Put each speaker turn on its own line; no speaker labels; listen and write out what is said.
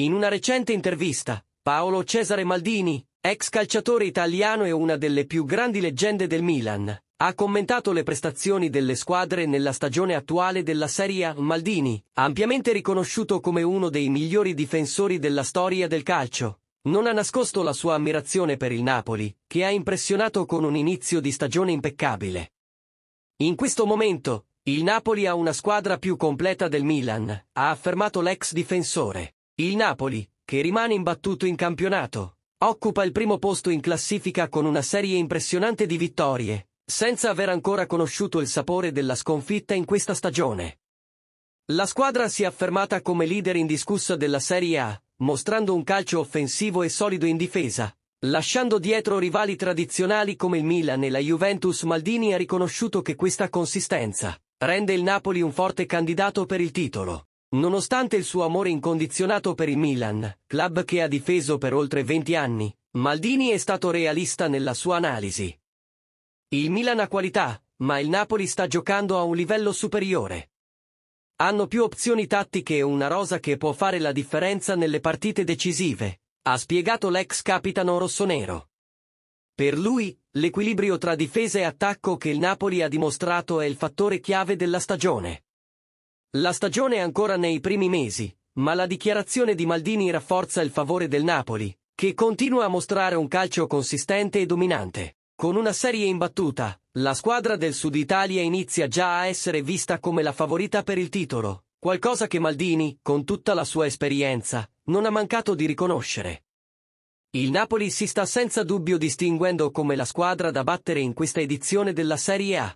In una recente intervista, Paolo Cesare Maldini, ex calciatore italiano e una delle più grandi leggende del Milan, ha commentato le prestazioni delle squadre nella stagione attuale della Serie A Maldini, ampiamente riconosciuto come uno dei migliori difensori della storia del calcio. Non ha nascosto la sua ammirazione per il Napoli, che ha impressionato con un inizio di stagione impeccabile. In questo momento, il Napoli ha una squadra più completa del Milan, ha affermato l'ex difensore. Il Napoli, che rimane imbattuto in campionato, occupa il primo posto in classifica con una serie impressionante di vittorie, senza aver ancora conosciuto il sapore della sconfitta in questa stagione. La squadra si è affermata come leader indiscussa della Serie A, mostrando un calcio offensivo e solido in difesa, lasciando dietro rivali tradizionali come il Milan e la Juventus Maldini ha riconosciuto che questa consistenza rende il Napoli un forte candidato per il titolo. Nonostante il suo amore incondizionato per il Milan, club che ha difeso per oltre 20 anni, Maldini è stato realista nella sua analisi. Il Milan ha qualità, ma il Napoli sta giocando a un livello superiore. Hanno più opzioni tattiche e una rosa che può fare la differenza nelle partite decisive, ha spiegato l'ex capitano rossonero. Per lui, l'equilibrio tra difesa e attacco che il Napoli ha dimostrato è il fattore chiave della stagione. La stagione è ancora nei primi mesi, ma la dichiarazione di Maldini rafforza il favore del Napoli, che continua a mostrare un calcio consistente e dominante. Con una serie imbattuta, la squadra del Sud Italia inizia già a essere vista come la favorita per il titolo, qualcosa che Maldini, con tutta la sua esperienza, non ha mancato di riconoscere. Il Napoli si sta senza dubbio distinguendo come la squadra da battere in questa edizione della Serie A,